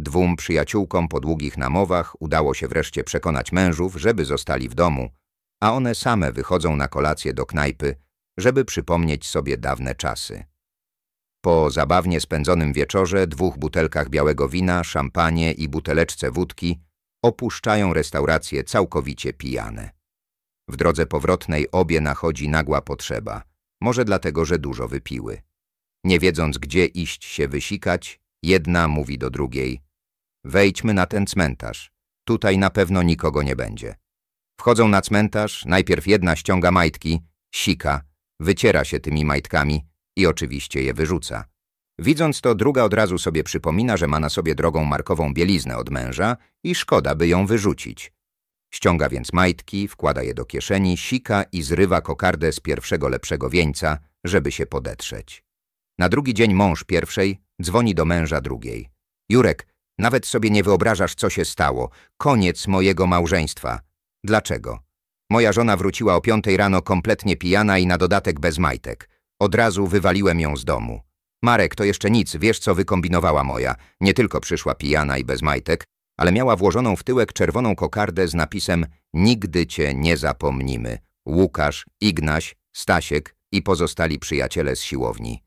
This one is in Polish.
Dwóm przyjaciółkom po długich namowach udało się wreszcie przekonać mężów, żeby zostali w domu, a one same wychodzą na kolację do knajpy, żeby przypomnieć sobie dawne czasy. Po zabawnie spędzonym wieczorze, dwóch butelkach białego wina, szampanie i buteleczce wódki opuszczają restaurację całkowicie pijane. W drodze powrotnej obie nachodzi nagła potrzeba, może dlatego, że dużo wypiły. Nie wiedząc, gdzie iść się wysikać, jedna mówi do drugiej – Wejdźmy na ten cmentarz. Tutaj na pewno nikogo nie będzie. Wchodzą na cmentarz, najpierw jedna ściąga majtki, sika, wyciera się tymi majtkami i oczywiście je wyrzuca. Widząc to, druga od razu sobie przypomina, że ma na sobie drogą markową bieliznę od męża i szkoda, by ją wyrzucić. Ściąga więc majtki, wkłada je do kieszeni, sika i zrywa kokardę z pierwszego lepszego wieńca, żeby się podetrzeć. Na drugi dzień mąż pierwszej dzwoni do męża drugiej. Jurek, nawet sobie nie wyobrażasz, co się stało. Koniec mojego małżeństwa. Dlaczego? Moja żona wróciła o piątej rano kompletnie pijana i na dodatek bez majtek. Od razu wywaliłem ją z domu. Marek, to jeszcze nic, wiesz co wykombinowała moja. Nie tylko przyszła pijana i bez majtek, ale miała włożoną w tyłek czerwoną kokardę z napisem Nigdy cię nie zapomnimy. Łukasz, Ignaś, Stasiek i pozostali przyjaciele z siłowni.